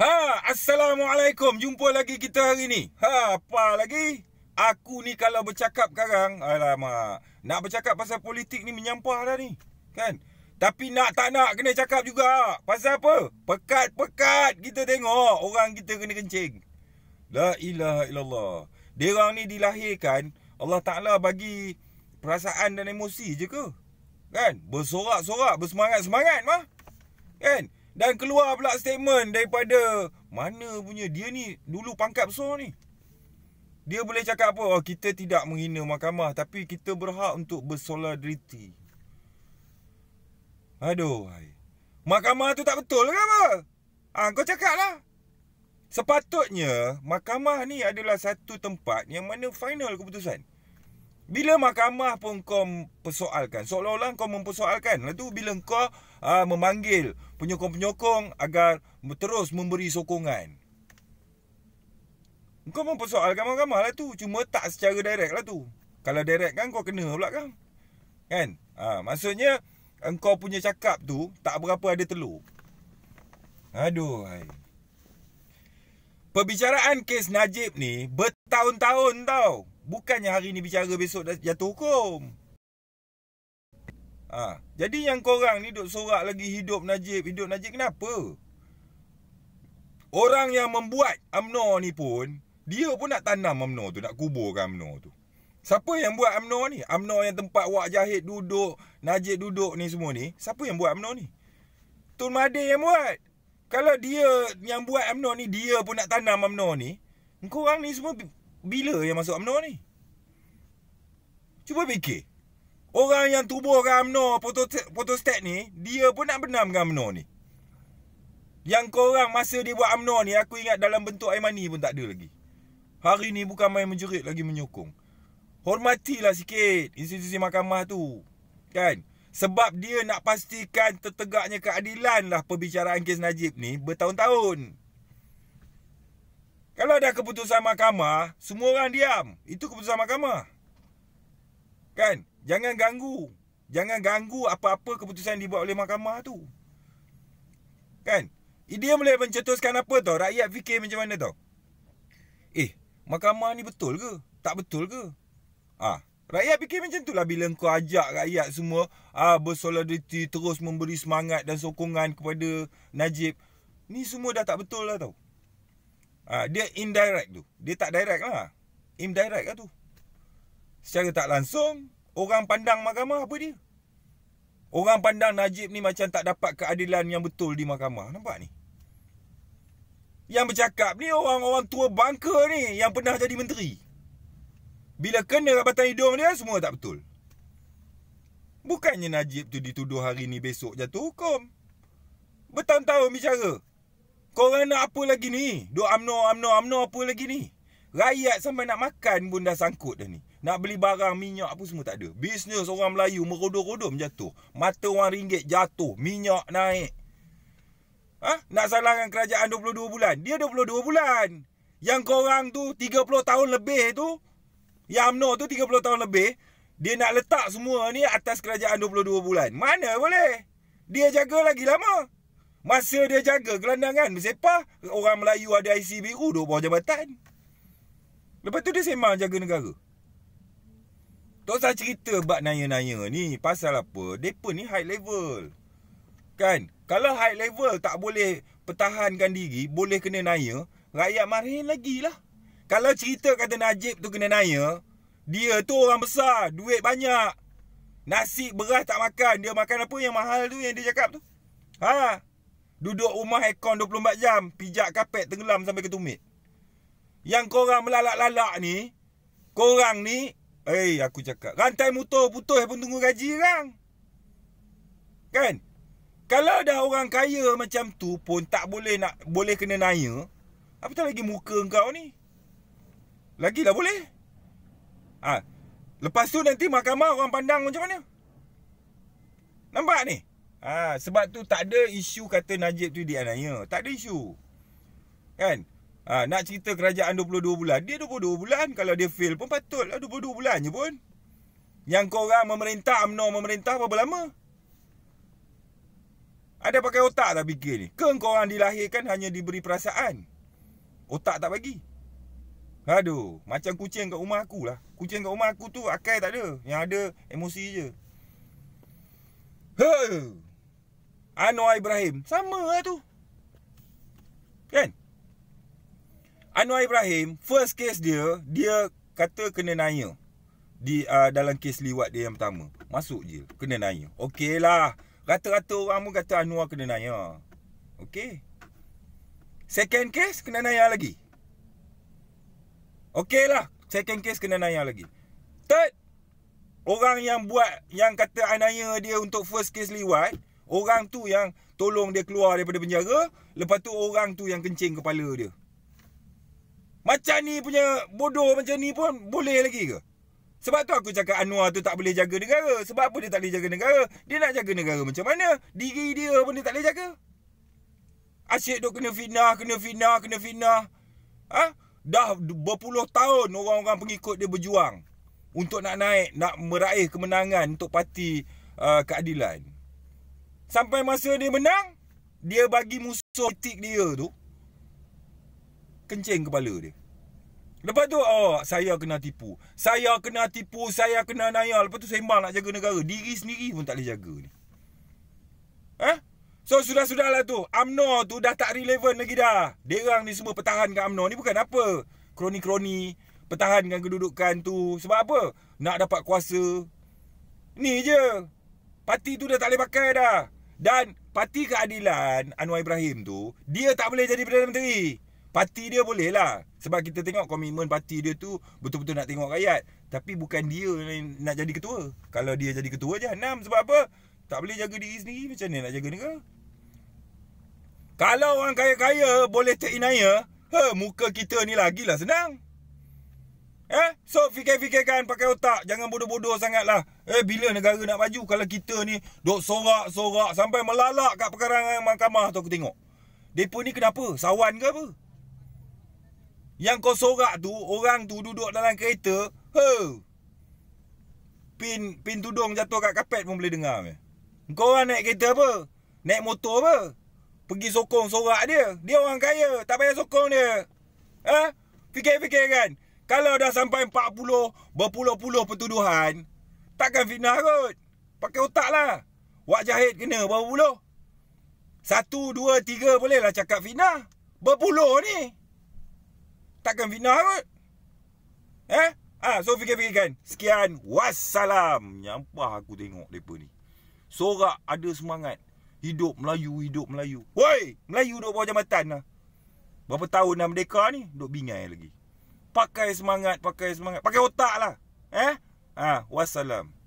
Ha, assalamualaikum. Jumpa lagi kita hari ni. Ha, apa lagi? Aku ni kalau bercakap sekarang, alamak. Nak bercakap pasal politik ni menyampah dah ni. Kan? Tapi nak tak nak kena cakap juga. Pasal apa? Pekat-pekat kita tengok orang kita kena kencing. La ilaha illallah. Diorang ni dilahirkan, Allah Ta'ala bagi perasaan dan emosi je ke? Kan? Bersorak-sorak, bersemangat-semangat mah. Kan? Dan keluar pula statement daripada mana punya dia ni dulu pangkat besar ni. Dia boleh cakap apa? Oh, kita tidak menghina mahkamah tapi kita berhak untuk bersolidariti. Aduh. Mahkamah tu tak betul ke apa? Ha, kau cakaplah. Sepatutnya mahkamah ni adalah satu tempat yang mana final keputusan. Bila mahkamah pun kau persoalkan, seolah-olah kau mempersoalkan. Lalu bila kau aa, ah, memanggil penyokong-penyokong agar terus memberi sokongan. Kau mempersoalkan mahkamah lah tu. Cuma tak secara direct lah tu. Kalau direct kan kau kena pula kan. Kan? Ha, maksudnya, kau punya cakap tu tak berapa ada telur. Aduh. Perbicaraan kes Najib ni bertahun-tahun tau. Bukannya hari ni bicara besok dah jatuh hukum. Ha. Jadi yang korang ni duk sorak lagi hidup Najib. Hidup Najib kenapa? Orang yang membuat UMNO ni pun. Dia pun nak tanam UMNO tu. Nak kuburkan UMNO tu. Siapa yang buat UMNO ni? UMNO yang tempat Wak jahit duduk. Najib duduk ni semua ni. Siapa yang buat UMNO ni? Tun Mahathir yang buat. Kalau dia yang buat UMNO ni. Dia pun nak tanam UMNO ni. Korang ni semua bila yang masuk UMNO ni? Cuba fikir. Orang yang tubuhkan UMNO Potostat ni, dia pun nak benamkan UMNO ni. Yang korang masa dia buat UMNO ni, aku ingat dalam bentuk air mani pun tak ada lagi. Hari ni bukan main menjerit lagi menyokong. Hormatilah sikit institusi mahkamah tu. Kan? Sebab dia nak pastikan tertegaknya keadilan lah perbicaraan kes Najib ni bertahun-tahun kalau dah keputusan mahkamah, semua orang diam. Itu keputusan mahkamah. Kan? Jangan ganggu. Jangan ganggu apa-apa keputusan dibuat oleh mahkamah tu. Kan? Dia boleh mencetuskan apa tau? Rakyat fikir macam mana tau? Eh, mahkamah ni betul ke? Tak betul ke? Ah, ha. Rakyat fikir macam tu lah bila kau ajak rakyat semua ah, ha, bersolidariti terus memberi semangat dan sokongan kepada Najib. Ni semua dah tak betul lah tau. Ha, dia indirect tu. Dia tak direct lah. Indirect lah tu. Secara tak langsung, orang pandang mahkamah apa dia? Orang pandang Najib ni macam tak dapat keadilan yang betul di mahkamah. Nampak ni? Yang bercakap ni orang-orang tua bangka ni yang pernah jadi menteri. Bila kena rabatan hidung dia, semua tak betul. Bukannya Najib tu dituduh hari ni besok jatuh hukum. Bertahun-tahun bicara. Korang nak apa lagi ni? Duk amno amno amno apa lagi ni? Rakyat sampai nak makan pun dah sangkut dah ni. Nak beli barang, minyak apa semua tak ada. Bisnes orang Melayu merodoh-rodoh jatuh. Mata orang ringgit jatuh. Minyak naik. Ha? Nak salahkan kerajaan 22 bulan? Dia 22 bulan. Yang korang tu 30 tahun lebih tu. Yang UMNO tu 30 tahun lebih. Dia nak letak semua ni atas kerajaan 22 bulan. Mana boleh? Dia jaga lagi lama. Masa dia jaga gelandangan bersepah, orang Melayu ada IC biru duduk bawah jabatan. Lepas tu dia sembang jaga negara. Tok Sah cerita bab naya-naya ni pasal apa? Depa ni high level. Kan? Kalau high level tak boleh pertahankan diri, boleh kena naya, rakyat marhin lagi lah. Kalau cerita kata Najib tu kena naya, dia tu orang besar, duit banyak. Nasi beras tak makan, dia makan apa yang mahal tu yang dia cakap tu. Haa? Duduk rumah aircon 24 jam. Pijak kapet tenggelam sampai ketumit. Yang korang melalak-lalak ni. Korang ni. Eh aku cakap. Rantai motor putus pun tunggu gaji orang. Kan? Kalau dah orang kaya macam tu pun tak boleh nak boleh kena naya. Apa tak lagi muka kau ni? Lagilah boleh. Ha. Lepas tu nanti mahkamah orang pandang macam mana? Nampak ni? Ah, sebab tu tak ada isu kata Najib tu dianiaya. Tak ada isu. Kan? Ah, nak cerita kerajaan 22 bulan. Dia 22 bulan kalau dia fail pun patutlah 22 bulan je pun. Yang korang memerintah, UMNO memerintah berapa lama? Ada pakai otak tak fikir ni? Ke korang dilahirkan hanya diberi perasaan? Otak tak bagi? Aduh, macam kucing kat rumah aku lah. Kucing kat rumah aku tu akai tak ada. Yang ada emosi je. Hei! Anwar Ibrahim Sama lah tu Kan Anwar Ibrahim First case dia Dia kata kena naya di uh, Dalam kes liwat dia yang pertama Masuk je Kena naya Okey lah Rata-rata orang pun kata Anwar kena naya Okey Second case kena naya lagi Okey lah Second case kena naya lagi Third Orang yang buat Yang kata anaya dia untuk first case liwat Orang tu yang tolong dia keluar daripada penjara. Lepas tu orang tu yang kencing kepala dia. Macam ni punya bodoh macam ni pun boleh lagi ke? Sebab tu aku cakap Anwar tu tak boleh jaga negara. Sebab apa dia tak boleh jaga negara? Dia nak jaga negara macam mana? Diri dia pun dia tak boleh jaga. Asyik tu kena fitnah, kena fitnah, kena fitnah. Ha? Dah berpuluh tahun orang-orang pengikut dia berjuang. Untuk nak naik, nak meraih kemenangan untuk parti uh, keadilan. Sampai masa dia menang Dia bagi musuh politik dia tu Kencing kepala dia Lepas tu oh, Saya kena tipu Saya kena tipu Saya kena naya Lepas tu saya nak jaga negara Diri sendiri pun tak boleh jaga ni Eh? So sudah sudah lah tu UMNO tu dah tak relevan lagi dah Derang ni semua pertahankan UMNO ni bukan apa Kroni-kroni Pertahankan kedudukan tu Sebab apa? Nak dapat kuasa Ni je Parti tu dah tak boleh pakai dah dan parti keadilan Anwar Ibrahim tu Dia tak boleh jadi Perdana Menteri Parti dia boleh lah Sebab kita tengok komitmen parti dia tu Betul-betul nak tengok rakyat Tapi bukan dia nak jadi ketua Kalau dia jadi ketua je enam Sebab apa? Tak boleh jaga diri sendiri Macam mana nak jaga negara? Kalau orang kaya-kaya boleh take inaya ha, Muka kita ni lagi lah senang Eh? So fikir-fikirkan pakai otak. Jangan bodoh-bodoh sangatlah. Eh bila negara nak maju kalau kita ni duk sorak-sorak sampai melalak kat perkarangan mahkamah tu aku tengok. Depa ni kenapa? Sawan ke apa? Yang kau sorak tu, orang tu duduk dalam kereta, ha. Pin pin tudung jatuh kat kapet pun boleh dengar. Kau orang naik kereta apa? Naik motor apa? Pergi sokong sorak dia. Dia orang kaya. Tak payah sokong dia. Eh? Fikir-fikir kan? Kalau dah sampai 40 berpuluh-puluh pertuduhan, takkan fitnah kot. Pakai otak lah. Wak jahit kena berapa puluh? Satu, dua, tiga bolehlah cakap fitnah. Berpuluh ni. Takkan fitnah kot. Eh? Ah, so fikir-fikirkan. Sekian. Wassalam. Nyampah aku tengok mereka ni. Sorak ada semangat. Hidup Melayu, hidup Melayu. Woi, Melayu duduk bawah jambatan lah. Berapa tahun dah merdeka ni? Duduk bingai lagi pakai semangat pakai semangat pakai otak lah eh ha wassalam